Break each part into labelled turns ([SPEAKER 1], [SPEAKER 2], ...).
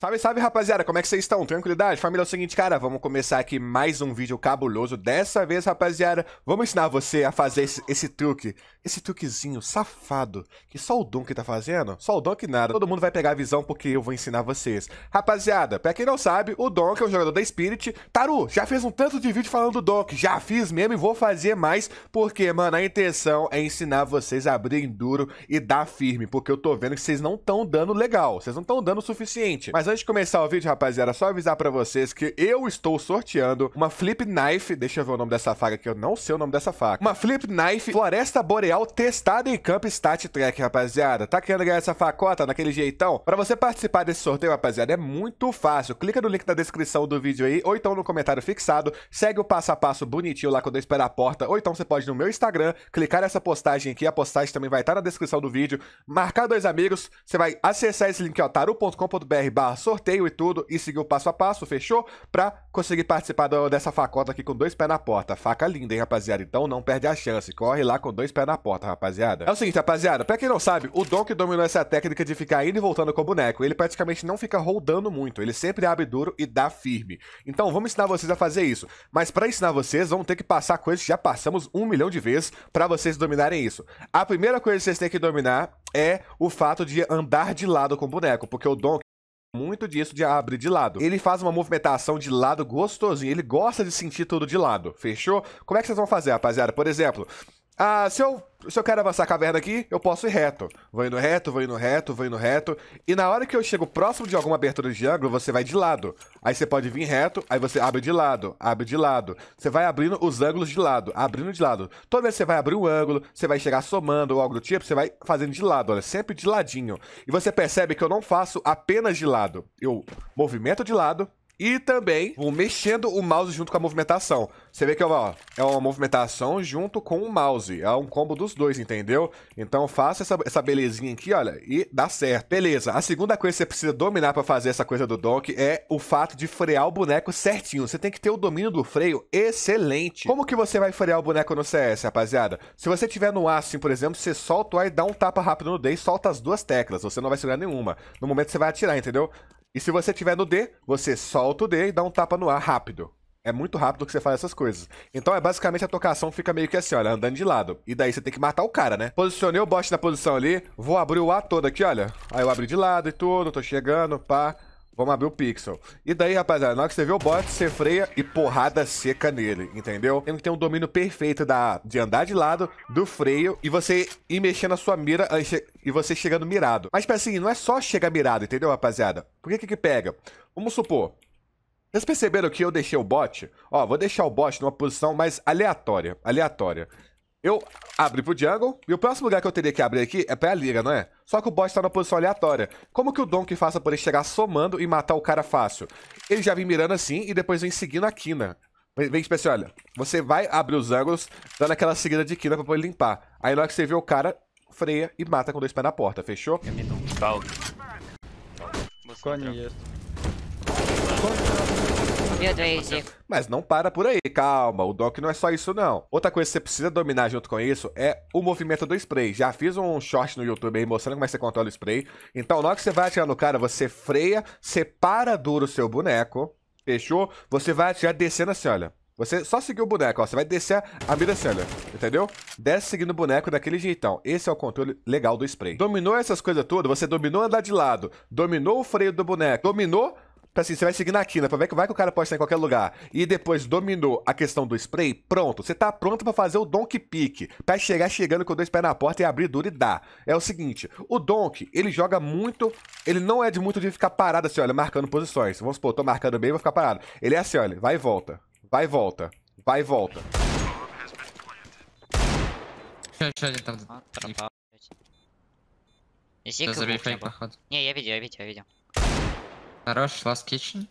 [SPEAKER 1] Salve, salve, rapaziada. Como é que vocês estão? Tranquilidade? Família, é o seguinte, cara, vamos começar aqui mais um vídeo cabuloso. Dessa vez, rapaziada, vamos ensinar você a fazer esse, esse truque. Esse truquezinho safado que só o Dunk tá fazendo. Só o Dunk nada. Todo mundo vai pegar a visão porque eu vou ensinar vocês. Rapaziada, pra quem não sabe, o Dunk é um jogador da Spirit. Taru, já fez um tanto de vídeo falando do Dunk. Já fiz mesmo e vou fazer mais porque, mano, a intenção é ensinar vocês a abrir duro e dar firme. Porque eu tô vendo que vocês não estão dando legal. Vocês não estão dando o suficiente. Mas antes de começar o vídeo, rapaziada, só avisar pra vocês que eu estou sorteando uma Flip Knife, deixa eu ver o nome dessa faca que eu não sei o nome dessa faca. Uma Flip Knife Floresta Boreal testada em campo Stat Track, rapaziada. Tá querendo ganhar essa facota naquele jeitão? Pra você participar desse sorteio, rapaziada, é muito fácil. Clica no link da descrição do vídeo aí, ou então no comentário fixado. Segue o passo a passo bonitinho lá quando eu esperar a porta, ou então você pode ir no meu Instagram, clicar nessa postagem aqui, a postagem também vai estar tá na descrição do vídeo. Marcar dois amigos, você vai acessar esse link, ó, taru.com.br barra sorteio e tudo e seguir o passo a passo, fechou? Pra conseguir participar dessa facota aqui com dois pés na porta. Faca linda, hein, rapaziada? Então não perde a chance. Corre lá com dois pés na porta, rapaziada. É o seguinte, rapaziada. Pra quem não sabe, o Don que dominou essa técnica de ficar indo e voltando com o boneco, ele praticamente não fica rodando muito. Ele sempre abre duro e dá firme. Então vamos ensinar vocês a fazer isso. Mas pra ensinar vocês, vão ter que passar coisas que já passamos um milhão de vezes pra vocês dominarem isso. A primeira coisa que vocês têm que dominar é o fato de andar de lado com o boneco, porque o Don muito disso de abrir de lado. Ele faz uma movimentação de lado gostosinho, ele gosta de sentir tudo de lado, fechou? Como é que vocês vão fazer, rapaziada? Por exemplo, ah, se eu, se eu quero avançar a caverna aqui, eu posso ir reto. Vou indo reto, vou indo reto, vou indo reto. E na hora que eu chego próximo de alguma abertura de ângulo, você vai de lado. Aí você pode vir reto, aí você abre de lado, abre de lado. Você vai abrindo os ângulos de lado, abrindo de lado. Toda vez que você vai abrir um ângulo, você vai chegar somando ou algo do tipo, você vai fazendo de lado, olha, sempre de ladinho. E você percebe que eu não faço apenas de lado. Eu movimento de lado, e também vou mexendo o mouse junto com a movimentação. Você vê que é uma, ó, é uma movimentação junto com o mouse. É um combo dos dois, entendeu? Então faça essa, essa belezinha aqui, olha, e dá certo. Beleza, a segunda coisa que você precisa dominar para fazer essa coisa do donk é o fato de frear o boneco certinho. Você tem que ter o domínio do freio excelente. Como que você vai frear o boneco no CS, rapaziada? Se você tiver no A, assim, por exemplo, você solta o A e dá um tapa rápido no D e solta as duas teclas. Você não vai segurar nenhuma. No momento você vai atirar, entendeu? E se você tiver no D, você solta o D e dá um tapa no ar rápido. É muito rápido que você faz essas coisas. Então é basicamente a tocação fica meio que assim, olha, andando de lado. E daí você tem que matar o cara, né? Posicionei o boss na posição ali, vou abrir o A todo aqui, olha. Aí eu abri de lado e tudo, tô chegando, pá. Vamos abrir o pixel. E daí, rapaziada, na hora que você vê o bot, você freia e porrada seca nele, entendeu? Tem que ter um domínio perfeito da, de andar de lado, do freio, e você ir mexendo a sua mira e você chegando mirado. Mas, tipo assim, não é só chegar mirado, entendeu, rapaziada? Por que que, que pega? Vamos supor, vocês perceberam que eu deixei o bot? Ó, vou deixar o bot numa posição mais aleatória, aleatória. Eu abri pro jungle, e o próximo lugar que eu teria que abrir aqui é pra liga, não é? só que o boss tá na posição aleatória. Como que o Donkey faz pra poder chegar somando e matar o cara fácil? Ele já vem mirando assim e depois vem seguindo a quina. Vem, tipo assim, olha, você vai abrir os ângulos, dando aquela seguida de quina pra poder limpar. Aí na hora que você vê o cara, freia e mata com dois pés na porta, fechou? Conheço. Meu Deus, Mas não para por aí, calma, o doc não é só isso não. Outra coisa que você precisa dominar junto com isso é o movimento do spray. Já fiz um short no YouTube aí mostrando como é que você controla o spray. Então, na hora que você vai atirar no cara, você freia, separa duro o seu boneco, fechou? Você vai atirar descendo assim, olha. Você só seguir o boneco, ó. Você vai descer a mira assim, olha. Entendeu? Desce seguindo o boneco daquele jeitão. Esse é o controle legal do spray. Dominou essas coisas todas, você dominou andar de lado, dominou o freio do boneco, dominou Tipo assim, você vai seguir na quina, que vai que o cara pode estar em qualquer lugar. E depois dominou a questão do spray, pronto. Você tá pronto para fazer o donk pick. para chegar chegando com dois pés na porta e abrir duro e dar. É o seguinte, o donk, ele joga muito... Ele não é de muito de ficar parado assim, olha, marcando posições. Vamos supor, tô marcando bem, vou ficar parado. Ele é assim, olha, vai e volta. Vai e volta. Vai e volta. Еще один там. Здесь Не, я видел, я видел, я видел. Хорош, Last Kitchen.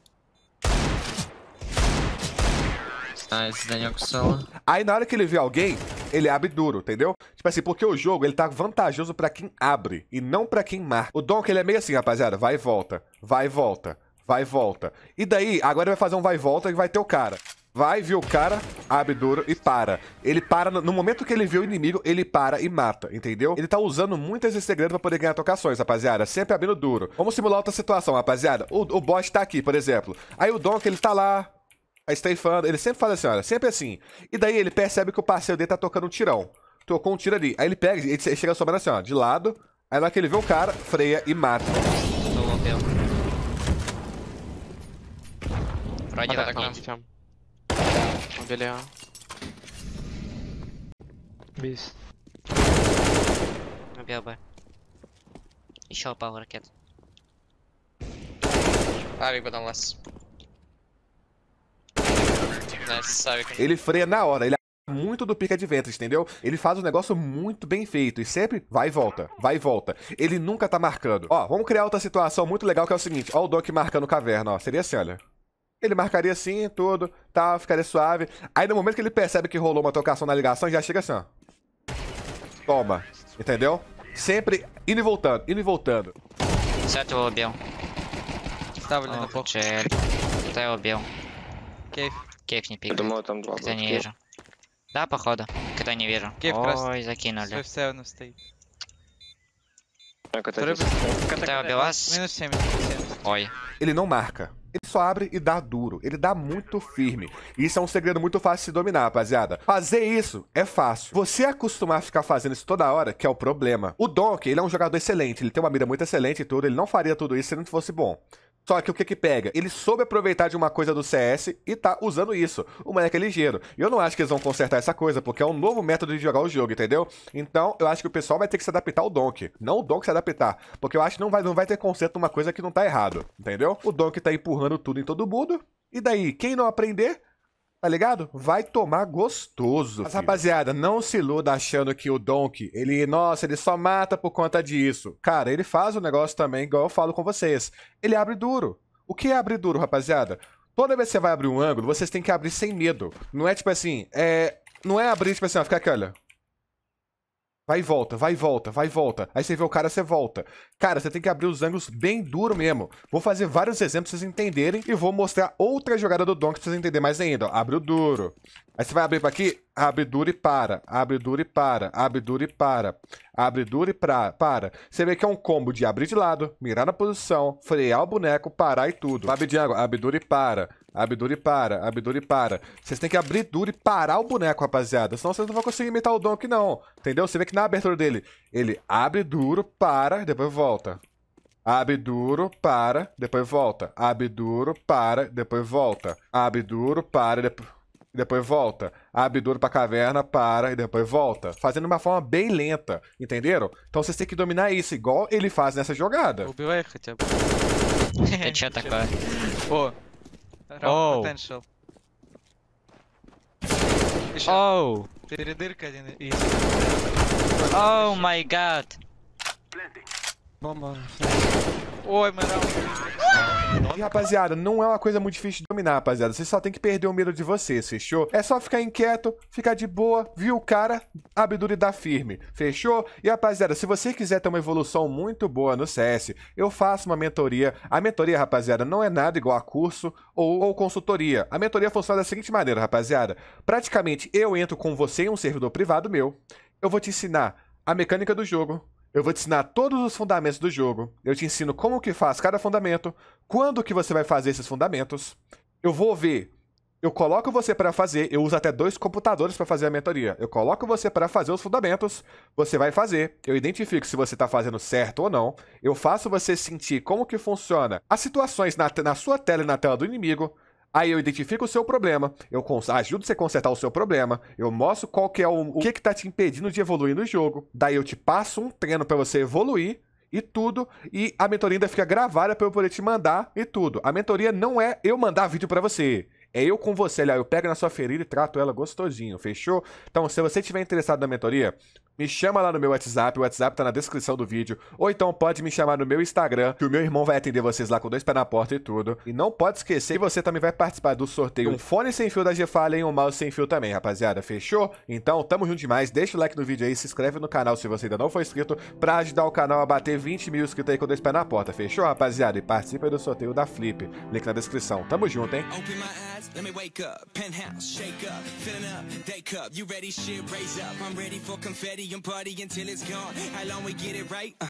[SPEAKER 1] Nice, Daniel Solo. Aí na hora que ele vê alguém, ele abre duro, entendeu? Tipo assim, porque o jogo ele tá vantajoso para quem abre e não para quem marca. O Donk ele é meio assim, rapaziada, vai e volta, vai e volta, vai e volta. E daí, agora ele vai fazer um vai e volta e vai ter o cara vai, vê o cara, abre duro e para. Ele para, no momento que ele vê o inimigo, ele para e mata, entendeu? Ele tá usando muitas esse pra poder ganhar tocações, rapaziada. Sempre abrindo duro. Vamos simular outra situação, rapaziada. O, o bot tá aqui, por exemplo. Aí o Donk, ele tá lá, a Stefano, ele sempre faz assim, olha, sempre assim. E daí ele percebe que o parceiro dele tá tocando um tirão. Tocou um tiro ali. Aí ele pega, ele chega sobrando assim, ó, de lado. Aí lá que ele vê o cara, freia e mata. tá, hotel. Right, беля. Бис. Убил бы. Еще упал ракет. Авик потом Ele freia na hora, ele é muito do pica de ventre, entendeu? Ele faz um negócio muito bem feito e sempre vai e volta, vai e volta. Ele nunca tá marcando. Ó, vamos criar outra situação muito legal que é o seguinte: ó, o Doc marcando caverna, ó. Seria assim, olha ele marcaria assim, tudo, tal, ficaria suave. Aí no momento que ele percebe que rolou uma trocação na ligação, já chega assim, ó. Toma, entendeu? Sempre indo e voltando, indo e voltando. Certo, Obião. Tava olhando um pouco. Certo. Tá, Obião. Кейф. Кейф не пик. Я думаю, там два Кто не вижу. Да, походу. Кто не вижу. Кейф Ой, закинули. Сейф севен стоит. Кто убил вас? Минус 7, Ой. Ele não marca ele só abre e dá duro. Ele dá muito firme. Isso é um segredo muito fácil de dominar, rapaziada. Fazer isso é fácil. Você acostumar a ficar fazendo isso toda hora, que é o problema. O Donk, ele é um jogador excelente. Ele tem uma mira muito excelente e tudo. Ele não faria tudo isso se não fosse bom. Só que o que que pega? Ele soube aproveitar de uma coisa do CS e tá usando isso. O moleque é ligeiro. E eu não acho que eles vão consertar essa coisa, porque é um novo método de jogar o jogo, entendeu? Então, eu acho que o pessoal vai ter que se adaptar ao Donk. Não o Donk se adaptar. Porque eu acho que não vai, não vai ter conserto numa coisa que não tá errado, entendeu? O Donk tá empurrando tudo em todo mundo. E daí, quem não aprender, Tá ligado? Vai tomar gostoso. Mas, filho. rapaziada, não se iluda achando que o Donkey ele, nossa, ele só mata por conta disso. Cara, ele faz o negócio também, igual eu falo com vocês. Ele abre duro. O que é abrir duro, rapaziada? Toda vez que você vai abrir um ângulo, vocês têm que abrir sem medo. Não é tipo assim, é. Não é abrir, tipo assim, ó, ficar aqui, olha. Vai e volta, vai e volta, vai e volta. Aí você vê o cara, você volta. Cara, você tem que abrir os ângulos bem duro mesmo. Vou fazer vários exemplos pra vocês entenderem e vou mostrar outra jogada do Donk pra vocês entenderem mais ainda. Ó, abre o duro. Aí você vai abrir pra aqui, abre duro e para, abre duro e para, abre duro e para, abre duro e pra, para. Você vê que é um combo de abrir de lado, mirar na posição, frear o boneco, parar e tudo. Abre de ângulo, abre duro e para, Abdura e para, abdura e para. Vocês têm que abrir duro e parar o boneco, rapaziada. Senão vocês não vão conseguir imitar o donkey, não. Entendeu? Você vê que na abertura dele, ele abre duro, para, depois volta. Abre duro, para, depois volta. Abre duro, para, depois volta. Abre duro, para, depois depois volta. Abre duro pra caverna, para e depois volta. Fazendo de uma forma bem lenta, entenderam? Então vocês têm que dominar isso, igual ele faz nessa jogada. Убивай хотя бы. Eu tinha atacado. Pô... Oh. Oh. один Oh my god. Бомба. Oi, mano. E, rapaziada, não é uma coisa muito difícil de dominar, rapaziada. Você só tem que perder o medo de vocês, fechou? É só ficar inquieto, ficar de boa, viu o cara, abre duro e dá firme, fechou? E, rapaziada, se você quiser ter uma evolução muito boa no CS, eu faço uma mentoria. A mentoria, rapaziada, não é nada igual a curso ou, ou consultoria. A mentoria funciona da seguinte maneira, rapaziada. Praticamente, eu entro com você em um servidor privado meu, eu vou te ensinar a mecânica do jogo, eu vou te ensinar todos os fundamentos do jogo. Eu te ensino como que faz cada fundamento, quando que você vai fazer esses fundamentos. Eu vou ver. Eu coloco você para fazer, eu uso até dois computadores para fazer a mentoria. Eu coloco você para fazer os fundamentos, você vai fazer, eu identifico se você está fazendo certo ou não, eu faço você sentir como que funciona as situações na, na sua tela e na tela do inimigo, Aí eu identifico o seu problema, eu ajudo você a consertar o seu problema, eu mostro qual que é o, o que que tá te impedindo de evoluir no jogo. Daí eu te passo um treino para você evoluir e tudo, e a mentoria ainda fica gravada para eu poder te mandar e tudo. A mentoria não é eu mandar vídeo para você. É eu com você, Eu pego na sua ferida e trato ela gostosinho, fechou? Então, se você estiver interessado na mentoria, me chama lá no meu WhatsApp, o WhatsApp tá na descrição do vídeo. Ou então pode me chamar no meu Instagram, que o meu irmão vai atender vocês lá com dois pés na porta e tudo. E não pode esquecer que você também vai participar do sorteio um fone sem fio da Gefallen e um mouse sem fio também, rapaziada. Fechou? Então, tamo junto demais. Deixa o like no vídeo aí, se inscreve no canal se você ainda não for inscrito, pra ajudar o canal a bater 20 mil inscritos aí com dois pés na porta. Fechou, rapaziada? E participe do sorteio da Flip. Link na descrição. Tamo junto, hein? Open And party until it's gone. How long we get it right? Uh